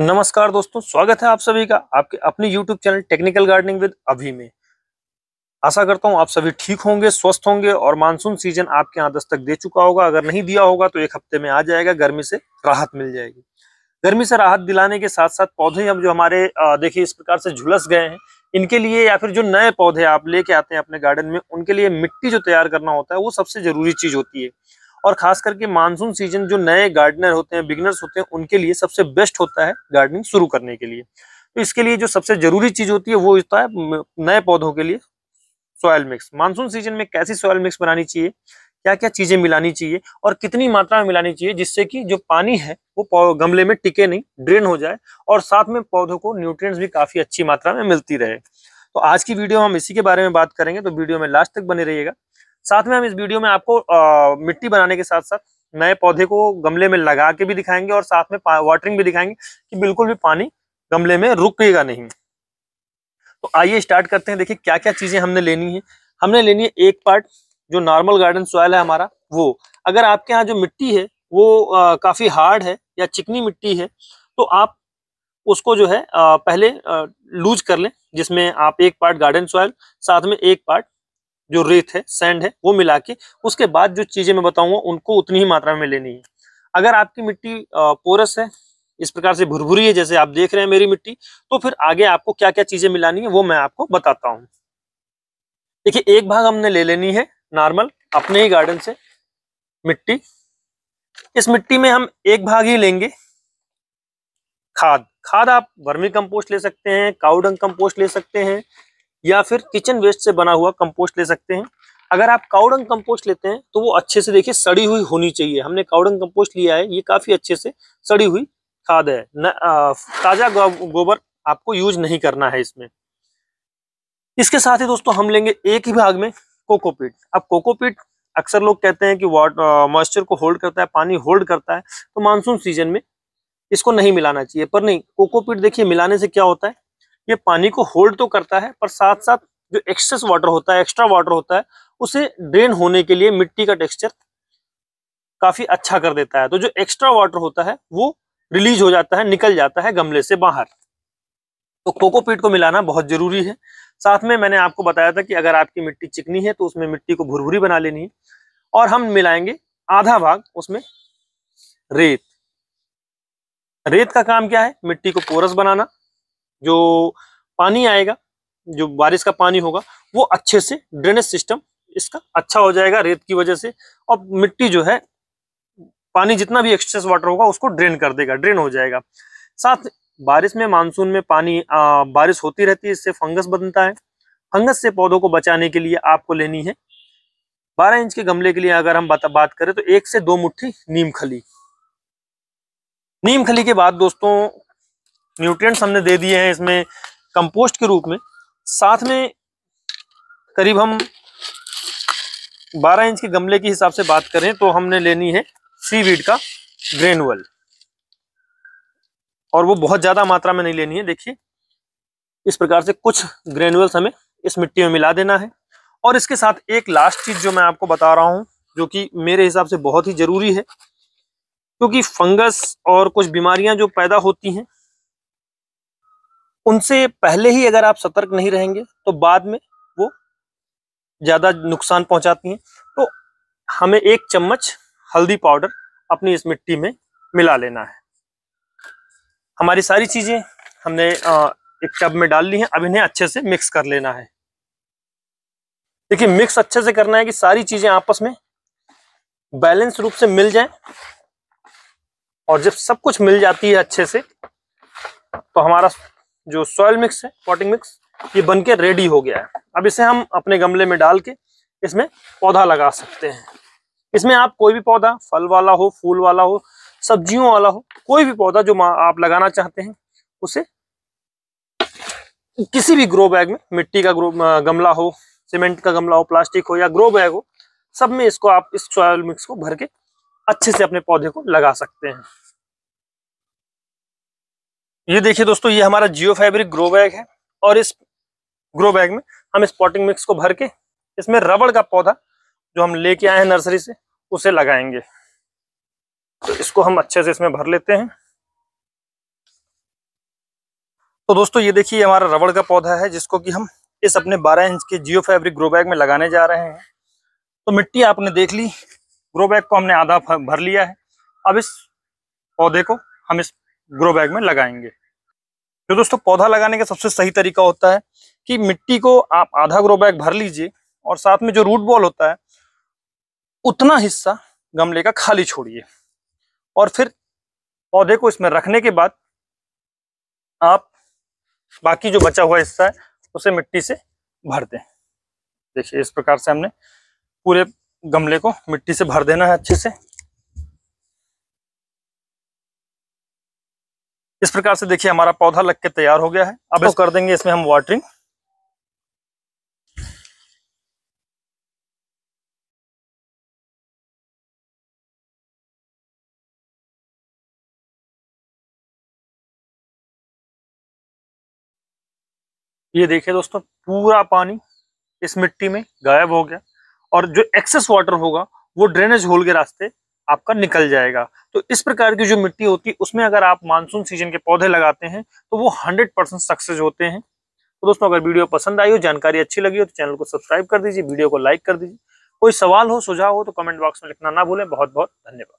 नमस्कार दोस्तों स्वागत है आप सभी का आपके अपने YouTube channel technical gardening with अभी में आशा करता हूं आप सभी ठीक होंगे स्वस्थ होंगे और मानसून सीजन आपके यहाँ दस्तक दे चुका होगा अगर नहीं दिया होगा तो एक हफ्ते में आ जाएगा गर्मी से राहत मिल जाएगी गर्मी से राहत दिलाने के साथ साथ पौधे अब जो हमारे देखिए इस प्रकार से झुलस गए हैं इनके लिए या फिर जो नए पौधे आप लेके आते हैं अपने गार्डन में उनके लिए मिट्टी जो तैयार करना होता है वो सबसे जरूरी चीज होती है और खास करके मानसून सीजन जो नए गार्डनर होते हैं बिगनर्स होते हैं उनके लिए सबसे बेस्ट होता है गार्डनिंग शुरू करने के लिए तो इसके लिए जो सबसे जरूरी चीज होती है वो होता है नए पौधों के लिए सॉयल मिक्स मानसून सीजन में कैसी सॉयल मिक्स बनानी चाहिए क्या क्या चीजें मिलानी चाहिए और कितनी मात्रा में मिलानी चाहिए जिससे कि जो पानी है वो गमले में टिके नहीं ड्रेन हो जाए और साथ में पौधों को न्यूट्रिएंट्स भी काफी अच्छी मात्रा में मिलती रहे तो आज की वीडियो हम इसी के बारे में बात करेंगे तो वीडियो में लास्ट तक बने रहिएगा साथ में हम इस वीडियो में आपको आ, मिट्टी बनाने के साथ साथ नए पौधे को गमले में लगा के भी दिखाएंगे और साथ में वाटरिंग भी दिखाएंगे कि बिल्कुल भी पानी गमले में रुकेगा नहीं तो आइए स्टार्ट करते हैं देखिए क्या क्या चीजें हमने लेनी है हमने लेनी है एक पार्ट जो नॉर्मल गार्डन सॉयल है हमारा वो अगर आपके यहाँ जो मिट्टी है वो आ, काफी हार्ड है या चिकनी मिट्टी है तो आप उसको जो है आ, पहले लूज कर लें जिसमें आप एक पार्ट गार्डन सॉयल साथ में एक पार्ट जो रेत है सैंड है वो मिला के उसके बाद जो चीज़ें मैं बताऊंगा उनको उतनी ही मात्रा में लेनी है अगर आपकी मिट्टी पोरस है इस प्रकार से भुरभुरी है जैसे आप देख रहे हैं मेरी मिट्टी तो फिर आगे आपको क्या क्या चीज़ें मिलानी है वो मैं आपको बताता हूँ देखिए एक भाग हमने ले लेनी है नॉर्मल अपने ही गार्डन से मिट्टी इस मिट्टी में हम एक भाग ही लेंगे खाद खाद आप वर्मी कंपोस्ट ले सकते हैं काउडंग कंपोस्ट ले सकते हैं या फिर किचन वेस्ट से बना हुआ कंपोस्ट ले सकते हैं अगर आप काउडंग कंपोस्ट लेते हैं तो वो अच्छे से देखिए सड़ी हुई होनी चाहिए हमने काउडंग कंपोस्ट लिया है ये काफी अच्छे से सड़ी हुई खाद है न, आ, ताजा गोबर आपको यूज नहीं करना है इसमें इसके साथ ही दोस्तों हम लेंगे एक ही भाग में कोकोपीट अब कोकोपीट अक्सर लोग कहते हैं कि वाटर मॉइस्चर को होल्ड करता है पानी होल्ड करता है तो मानसून सीजन में इसको नहीं मिलाना चाहिए पर नहीं कोकोपीट देखिए मिलाने से क्या होता है ये पानी को होल्ड तो करता है पर साथ साथ जो एक्सेस वाटर होता है एक्स्ट्रा वाटर होता है उसे ड्रेन होने के लिए मिट्टी का टेक्सचर काफी अच्छा कर देता है तो जो एक्स्ट्रा वाटर होता है वो रिलीज हो जाता है निकल जाता है गमले से बाहर तो कोकोपीट को मिलाना बहुत जरूरी है साथ में मैंने आपको बताया था कि अगर आपकी मिट्टी चिकनी है तो उसमें मिट्टी को भुरभुरी बना लेनी है और हम मिलाएंगे आधा भाग उसमें रेत रेत का काम क्या है मिट्टी को पोरस बनाना जो पानी आएगा जो बारिश का पानी होगा वो अच्छे से ड्रेनेज सिस्टम इसका अच्छा हो जाएगा रेत की वजह से और मिट्टी जो है पानी जितना भी एक्सेस वाटर होगा उसको ड्रेन कर देगा ड्रेन हो जाएगा साथ बारिश में मानसून में पानी आ, बारिश होती रहती है इससे फंगस बनता है फंगस से पौधों को बचाने के लिए आपको लेनी है 12 इंच के गमले के लिए अगर हम बात बात करें तो एक से दो मुट्ठी नीम खली नीम खली के बाद दोस्तों न्यूट्रिएंट्स हमने दे दिए हैं इसमें कंपोस्ट के रूप में साथ में करीब हम 12 इंच के गमले के हिसाब से बात करें तो हमने लेनी है सी वीड का ग्रेनुअल और वो बहुत ज़्यादा मात्रा में नहीं लेनी है देखिए इस प्रकार से कुछ ग्रेनुअल्स हमें इस मिट्टी में मिला देना है और इसके साथ एक लास्ट चीज़ जो मैं आपको बता रहा हूँ जो कि मेरे हिसाब से बहुत ही ज़रूरी है क्योंकि फंगस और कुछ बीमारियां जो पैदा होती हैं उनसे पहले ही अगर आप सतर्क नहीं रहेंगे तो बाद में वो ज़्यादा नुकसान पहुंचाती हैं तो हमें एक चम्मच हल्दी पाउडर अपनी इस मिट्टी में मिला लेना है हमारी सारी चीज़ें हमने एक टब में डाल ली हैं अब इन्हें अच्छे से मिक्स कर लेना है देखिए मिक्स अच्छे से करना है कि सारी चीज़ें आपस में बैलेंस रूप से मिल जाए और जब सब कुछ मिल जाती है अच्छे से तो हमारा जो सॉयल मिक्स है पॉटिंग मिक्स ये बन के रेडी हो गया है अब इसे हम अपने गमले में डाल के इसमें पौधा लगा सकते हैं इसमें आप कोई भी पौधा फल वाला हो फूल वाला हो सब्जियों वाला हो कोई भी पौधा जो आप लगाना चाहते हैं उसे किसी भी ग्रो बैग में मिट्टी का ग्रो गमला हो सीमेंट का गमला हो प्लास्टिक हो या ग्रो बैग हो सब में इसको आप इस सॉयल मिक्स को भर के अच्छे से अपने पौधे को लगा सकते हैं ये देखिए दोस्तों ये हमारा जियो फैब्रिक ग्रो बैग है और इस ग्रो बैग में हम स्पॉटिंग मिक्स को भर के इसमें रबड़ का पौधा जो हम लेके आए हैं नर्सरी से उसे लगाएंगे तो इसको हम अच्छे से इसमें भर लेते हैं तो दोस्तों ये देखिए हमारा रबड़ का पौधा है जिसको कि हम इस अपने 12 इंच के जियो फैब्रिक ग्रो बैग में लगाने जा रहे हैं तो मिट्टी आपने देख ली ग्रो बैग को हमने आधा भर लिया है अब इस पौधे को हम इस ग्रो बैग में लगाएंगे तो दोस्तों पौधा लगाने का सबसे सही तरीका होता है कि मिट्टी को आप आधा ग्रो बैग भर लीजिए और साथ में जो रूट बॉल होता है उतना हिस्सा गमले का खाली छोड़िए और फिर पौधे को इसमें रखने के बाद आप बाकी जो बचा हुआ हिस्सा है उसे मिट्टी से भर दें देखिए इस प्रकार से हमने पूरे गमले को मिट्टी से भर देना है अच्छे से इस प्रकार से देखिए हमारा पौधा लग के तैयार हो गया है अब इसको कर देंगे इसमें हम वाटरिंग ये देखिए दोस्तों पूरा पानी इस मिट्टी में गायब हो गया और जो एक्सेस वाटर होगा वो ड्रेनेज होल के रास्ते आपका निकल जाएगा तो इस प्रकार की जो मिट्टी होती है उसमें अगर आप मानसून सीजन के पौधे लगाते हैं तो वो हंड्रेड परसेंट सक्सेस होते हैं तो दोस्तों अगर वीडियो पसंद आई हो जानकारी अच्छी लगी हो तो चैनल को सब्सक्राइब कर दीजिए वीडियो को लाइक कर दीजिए कोई सवाल हो सुझाव हो तो कमेंट बॉक्स में लिखना ना भूलें बहुत बहुत धन्यवाद